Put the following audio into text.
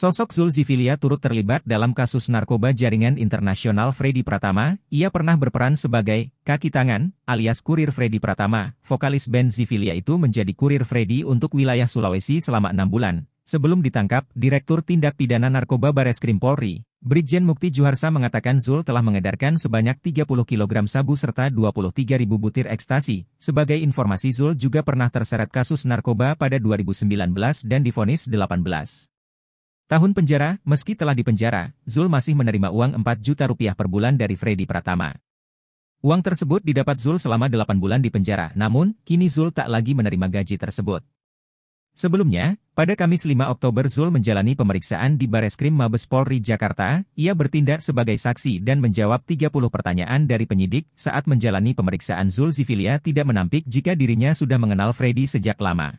Sosok Zul Zivilia turut terlibat dalam kasus narkoba jaringan internasional Freddy Pratama, ia pernah berperan sebagai kaki tangan, alias kurir Freddy Pratama. Vokalis band Zivilia itu menjadi kurir Freddy untuk wilayah Sulawesi selama enam bulan. Sebelum ditangkap, Direktur Tindak Pidana Narkoba Krim Polri, Brigjen Mukti Juharsa mengatakan Zul telah mengedarkan sebanyak 30 kg sabu serta 23 ribu butir ekstasi. Sebagai informasi Zul juga pernah terseret kasus narkoba pada 2019 dan difonis 18. Tahun penjara, meski telah dipenjara, Zul masih menerima uang 4 juta rupiah per bulan dari Freddy Pratama. Uang tersebut didapat Zul selama 8 bulan di penjara, namun, kini Zul tak lagi menerima gaji tersebut. Sebelumnya, pada Kamis 5 Oktober Zul menjalani pemeriksaan di Bareskrim Mabes Polri Jakarta, ia bertindak sebagai saksi dan menjawab 30 pertanyaan dari penyidik saat menjalani pemeriksaan Zul Zivilia tidak menampik jika dirinya sudah mengenal Freddy sejak lama.